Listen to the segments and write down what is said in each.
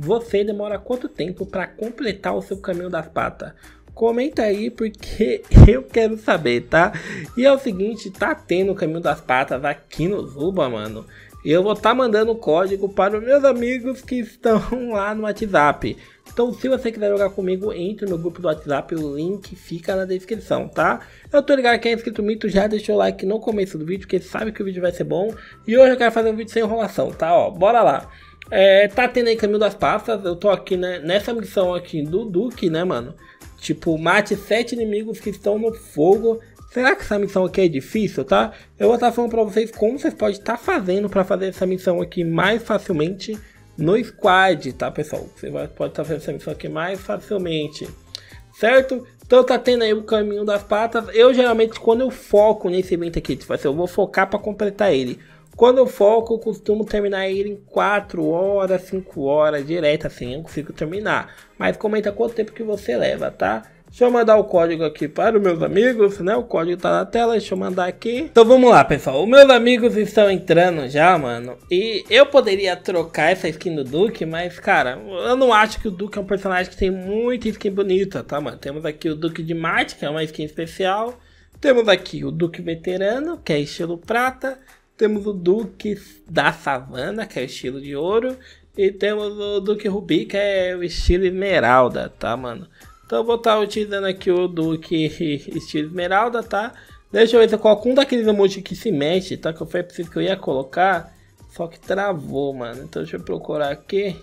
Você demora quanto tempo para completar o seu caminho das patas? Comenta aí porque eu quero saber, tá? E é o seguinte, tá tendo o caminho das patas aqui no Zuba, mano. Eu vou estar tá mandando o código para os meus amigos que estão lá no WhatsApp. Então, se você quiser jogar comigo, entre no grupo do WhatsApp, o link fica na descrição, tá? Eu tô ligado que é inscrito mito, já deixou o like no começo do vídeo, porque sabe que o vídeo vai ser bom. E hoje eu quero fazer um vídeo sem enrolação, tá? Ó, bora lá! É, tá tendo aí Caminho das Passas, eu tô aqui né, nessa missão aqui do Duque, né, mano? Tipo, mate sete inimigos que estão no fogo. Será que essa missão aqui é difícil, tá? Eu vou estar falando pra vocês como vocês podem estar tá fazendo para fazer essa missão aqui mais facilmente no squad, tá, pessoal? Você vai, pode estar tá fazendo essa missão aqui mais facilmente, certo? Então tá tendo aí o caminho das patas. Eu geralmente, quando eu foco nesse evento aqui, tipo assim, eu vou focar para completar ele quando eu foco, eu costumo terminar ele em 4 horas, 5 horas, direto assim, eu consigo terminar. Mas comenta quanto tempo que você leva, tá? Deixa eu mandar o código aqui para os meus amigos, né? O código tá na tela, deixa eu mandar aqui. Então vamos lá, pessoal. Os meus amigos estão entrando já, mano. E eu poderia trocar essa skin do Duke, mas, cara, eu não acho que o Duke é um personagem que tem muita skin bonita, tá, mano? Temos aqui o Duke de Mate, que é uma skin especial. Temos aqui o Duke Veterano, que é estilo prata. Temos o Duque da Savana, que é o estilo de ouro. E temos o Duque Rubi, que é o estilo esmeralda, tá, mano? Então eu vou estar tá utilizando aqui o Duque estilo esmeralda, tá? Deixa eu ver se eu coloco um daqueles emojis que se mexe, tá? Que eu falei pra vocês que eu ia colocar, só que travou, mano. Então deixa eu procurar aqui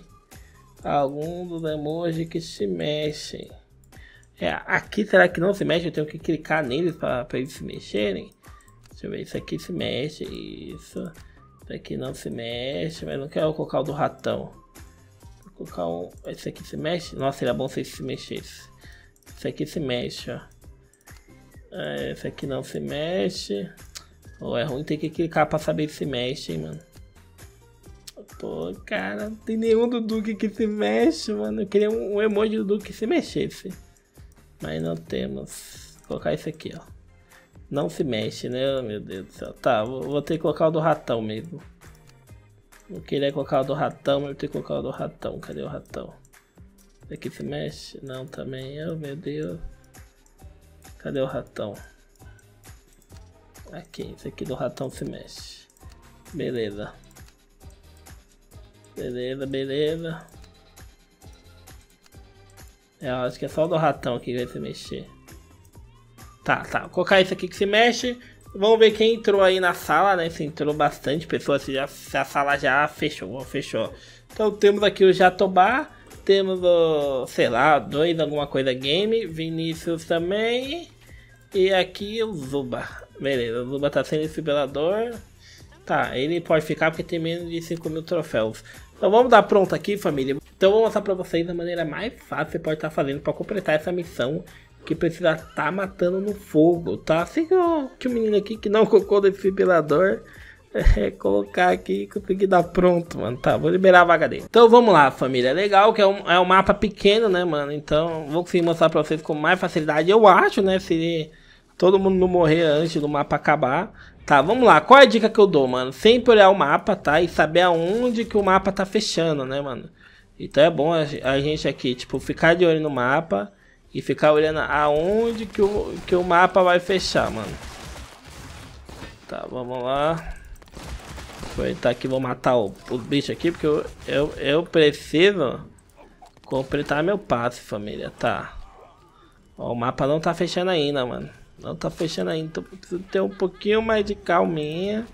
algum dos emojis que se mexem. É, aqui será que não se mexe? Eu tenho que clicar neles para eles se mexerem? Deixa eu ver, isso aqui se mexe, isso. Isso aqui não se mexe, mas não quero colocar o do ratão. Vou colocar um. Esse aqui se mexe? Nossa, seria bom se se mexesse. isso aqui se mexe, ó. É, esse aqui não se mexe. Ou oh, é ruim ter que clicar pra saber se mexe, hein, mano. Pô, cara, não tem nenhum do Duke que se mexe, mano. Eu queria um, um emoji do Duke que se mexesse. Mas não temos. Vou colocar esse aqui, ó. Não se mexe, né? Ah, meu Deus do céu. Tá, vou, vou ter que colocar o do ratão mesmo. Eu queria colocar o do ratão, mas vou ter que colocar o do ratão. Cadê o ratão? Esse aqui se mexe? Não, também. Oh, meu Deus. Cadê o ratão? Aqui, esse aqui do ratão se mexe. Beleza. Beleza, beleza. É, eu acho que é só o do ratão que vai se mexer. Tá, tá. Vou colocar isso aqui que se mexe. Vamos ver quem entrou aí na sala, né? Se entrou bastante pessoas, se, já, se a sala já fechou, fechou. Então temos aqui o Jatobá, temos o, sei lá, dois alguma coisa game, Vinícius também. E aqui o Zuba. Beleza, o Zuba tá sendo espibelador. Tá, ele pode ficar porque tem menos de 5 mil troféus. Então vamos dar pronto aqui, família. Então vou mostrar pra vocês a maneira mais fácil que você pode estar tá fazendo para completar essa missão que precisa estar tá matando no fogo, tá? Assim que o, que o menino aqui que não colocou desfibrilador é, colocar aqui e conseguir dar pronto, mano. Tá, vou liberar a vaga dele. Então vamos lá, família. Legal que é um, é um mapa pequeno, né, mano? Então vou conseguir mostrar pra vocês com mais facilidade. Eu acho, né, se todo mundo não morrer antes do mapa acabar. Tá, vamos lá. Qual é a dica que eu dou, mano? Sempre olhar o mapa, tá? E saber aonde que o mapa tá fechando, né, mano? Então é bom a gente aqui, tipo, ficar de olho no mapa e ficar olhando aonde que o, que o mapa vai fechar, mano. Tá, vamos lá. Aproveitar aqui, vou matar o, o bicho aqui, porque eu, eu, eu preciso completar meu passe, família. Tá. Ó, o mapa não tá fechando ainda, mano. Não tá fechando ainda, então preciso ter um pouquinho mais de calminha.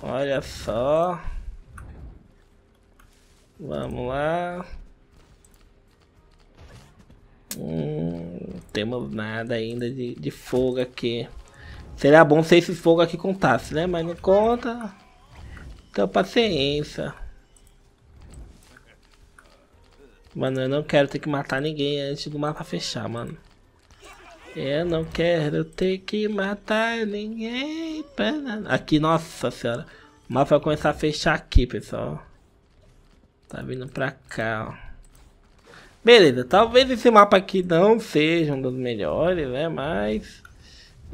Olha só. Vamos lá. Hum, não temos nada ainda de, de fogo aqui. Seria bom se esse fogo aqui contasse, né? Mas não conta. Então paciência. Mano, eu não quero ter que matar ninguém antes do mapa fechar, mano. Eu não quero ter que matar ninguém. Aqui, nossa senhora. O mapa vai começar a fechar aqui, pessoal. Tá vindo pra cá, ó. Beleza, talvez esse mapa aqui não seja um dos melhores, né? Mas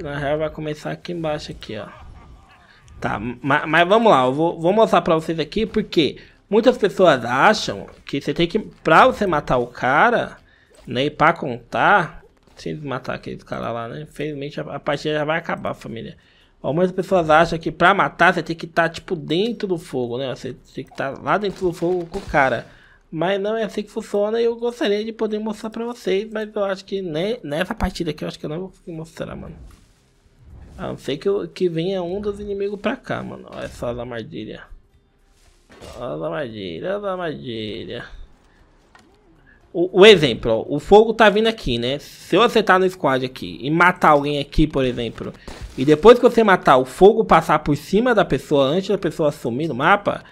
na real vai começar aqui embaixo aqui, ó. Tá, mas, mas vamos lá, eu vou, vou mostrar pra vocês aqui porque muitas pessoas acham que você tem que, pra você matar o cara, né, e pra contar, sem matar aquele cara lá, né, infelizmente a, a partida já vai acabar, família. Ó, muitas pessoas acham que pra matar você tem que estar, tá, tipo, dentro do fogo, né, você tem que estar tá lá dentro do fogo com o cara. Mas não é assim que funciona e eu gostaria de poder mostrar pra vocês, mas eu acho que ne nessa partida aqui eu acho que eu não vou conseguir mostrar, mano. A não ser que, eu, que venha um dos inimigos pra cá, mano. Olha só as armadilhas. Olha as armadilhas, olha as armadilhas. O, o, exemplo, ó, o fogo tá vindo aqui, né? Se eu acertar no squad aqui e matar alguém aqui, por exemplo, e depois que você matar, o fogo passar por cima da pessoa antes da pessoa sumir no mapa,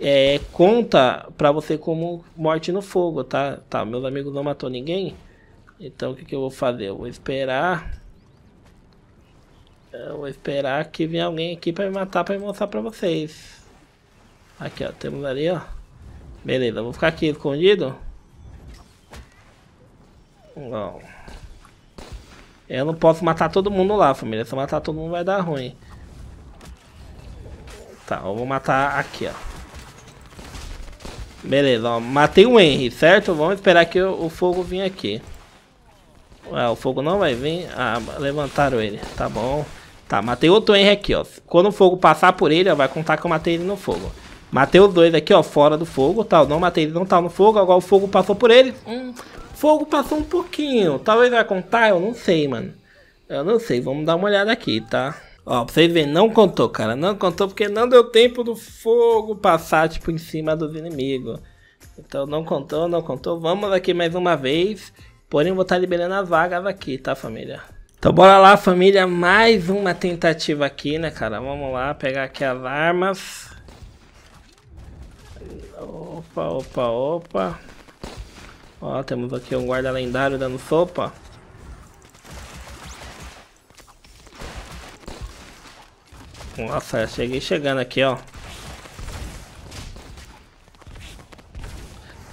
é, conta para você como morte no fogo, tá? Tá, meus amigos não matou ninguém. Então o que, que eu vou fazer? Eu vou esperar. Eu vou esperar que venha alguém aqui para me matar para mostrar para vocês. Aqui ó, temos ali ó. Beleza, vou ficar aqui escondido. Não. Eu não posso matar todo mundo lá, família. Se eu matar todo mundo vai dar ruim. Tá, eu vou matar aqui, ó. Beleza, ó, matei o Henry, certo? Vamos esperar que o, fogo vinha aqui. Ué, o fogo não vai vir. Ah, levantaram ele. Tá bom. Tá, matei outro Henry aqui, ó. Quando o fogo passar por ele, ó, vai contar que eu matei ele no fogo. Matei os dois aqui, ó, fora do fogo, tal. Tá? Não matei ele, não tá no fogo. Agora o fogo passou por ele. Hum, fogo passou um pouquinho. Talvez vai contar, eu não sei, mano. Eu não sei, vamos dar uma olhada aqui, tá? Ó, pra vocês verem, não contou, cara. Não contou porque não deu tempo do fogo passar, tipo, em cima dos inimigos. Então não contou, não contou. Vamos aqui mais uma vez. Porém, vou estar tá liberando as vagas aqui, tá, família? Então bora lá, família. Mais uma tentativa aqui, né, cara? Vamos lá, pegar aqui as armas. Opa, opa, opa. Ó, temos aqui um guarda lendário dando sopa. Nossa, cheguei chegando aqui, ó.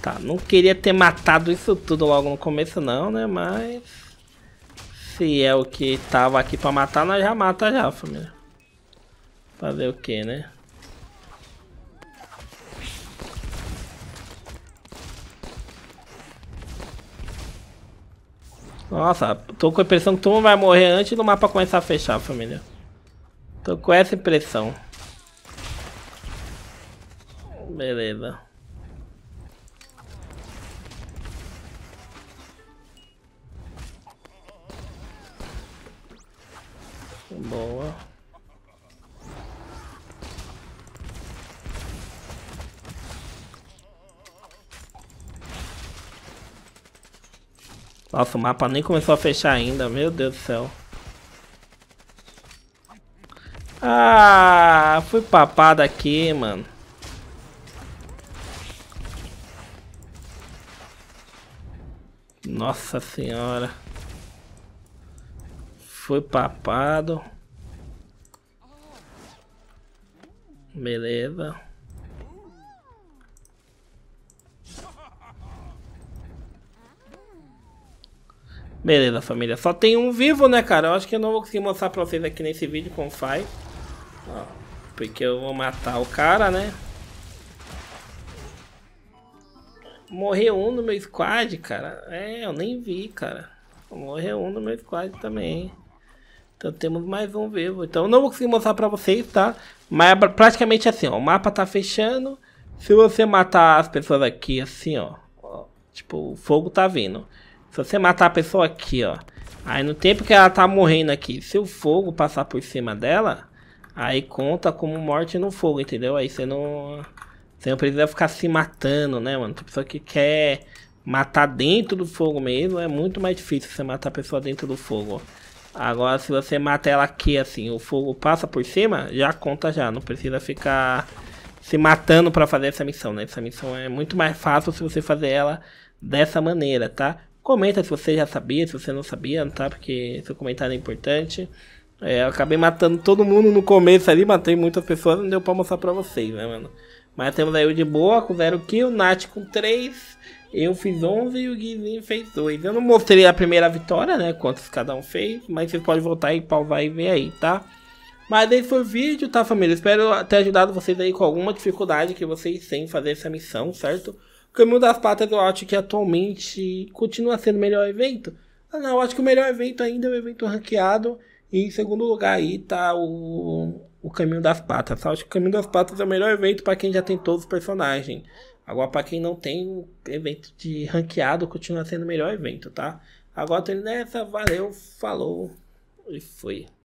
Tá, não queria ter matado isso tudo logo no começo não, né? Mas... Se é o que tava aqui pra matar, nós já mata já, família. Fazer o que, né? Nossa, tô com a impressão que todo mundo vai morrer antes do mapa começar a fechar, família. Tô com essa impressão. Beleza. Boa. Nossa, o mapa nem começou a fechar ainda, meu Deus do céu. Ah, fui papado aqui, mano. Nossa senhora. Foi papado. Beleza. Beleza, família. Só tem um vivo, né, cara? Eu acho que eu não vou conseguir mostrar pra vocês aqui nesse vídeo como faz. Porque eu vou matar o cara, né? Morreu um no meu squad, cara. É, eu nem vi, cara. Morreu um no meu squad também, Então temos mais um vivo. Então não vou conseguir mostrar pra vocês, tá? Mas é praticamente assim, ó. O mapa tá fechando. Se você matar as pessoas aqui, assim, ó. ó tipo, o fogo tá vindo. Se você matar a pessoa aqui, ó. Aí no tempo que ela tá morrendo aqui, se o fogo passar por cima dela... Aí conta como morte no fogo, entendeu? Aí você não. Você não precisa ficar se matando, né, mano? Tem tipo, pessoa que quer matar dentro do fogo mesmo, é muito mais difícil você matar a pessoa dentro do fogo. Agora, se você mata ela aqui, assim, o fogo passa por cima, já conta já. Não precisa ficar se matando para fazer essa missão, né? Essa missão é muito mais fácil se você fazer ela dessa maneira, tá? Comenta se você já sabia, se você não sabia, tá? Porque seu comentário é importante. É, eu acabei matando todo mundo no começo ali, matei muitas pessoas, não deu pra mostrar pra vocês, né, mano? Mas temos aí o de boa com 0 kill, o Nath com 3, eu fiz 11 e o Guizinho fez 2. Eu não mostrei a primeira vitória, né, quantos cada um fez, mas vocês podem voltar e pausar e ver aí, tá? Mas esse foi o vídeo, tá, família? Espero ter ajudado vocês aí com alguma dificuldade que vocês têm fazer essa missão, certo? O Caminho das Patas eu acho que atualmente continua sendo o melhor evento. Ah, não, eu acho que o melhor evento ainda é o evento ranqueado. E em segundo lugar aí tá o, o Caminho das Patas. Só acho que o Caminho das Patas é o melhor evento para quem já tem todos os personagens. Agora, para quem não tem, o evento de ranqueado continua sendo o melhor evento, tá? Agora tô indo nessa, valeu, falou e fui.